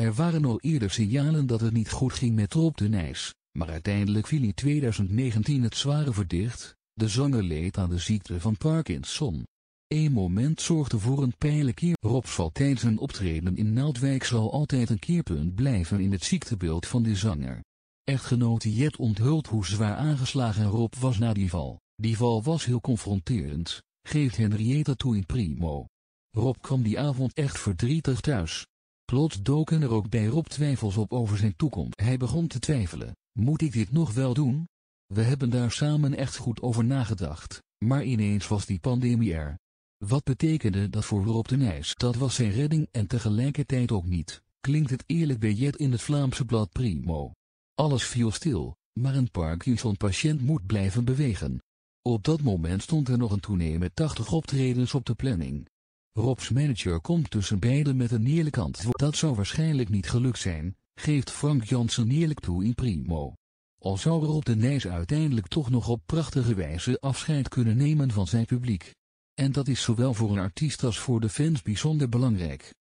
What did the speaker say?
Er waren al eerder signalen dat het niet goed ging met Rob de Nijs, maar uiteindelijk viel in 2019 het zware verdicht, de zanger leed aan de ziekte van Parkinson. Eén moment zorgde voor een pijnlijk keer. Rob's val tijdens een optreden in Naaldwijk zal altijd een keerpunt blijven in het ziektebeeld van de zanger. Echtgenote Jet onthult hoe zwaar aangeslagen Rob was na die val. Die val was heel confronterend, geeft Henrietta toe in primo. Rob kwam die avond echt verdrietig thuis. Plots doken er ook bij Rob twijfels op over zijn toekomst. Hij begon te twijfelen, moet ik dit nog wel doen? We hebben daar samen echt goed over nagedacht, maar ineens was die pandemie er. Wat betekende dat voor Rob de Nijs? Dat was zijn redding en tegelijkertijd ook niet, klinkt het eerlijk biljet in het Vlaamse blad Primo. Alles viel stil, maar een Parkinson-patiënt moet blijven bewegen. Op dat moment stond er nog een tournee 80 optredens op de planning. Robs manager komt tussen beiden met een eerlijk antwoord. Dat zou waarschijnlijk niet gelukt zijn, geeft Frank Jansen eerlijk toe in primo. Al zou Rob de Nijs uiteindelijk toch nog op prachtige wijze afscheid kunnen nemen van zijn publiek. En dat is zowel voor een artiest als voor de fans bijzonder belangrijk.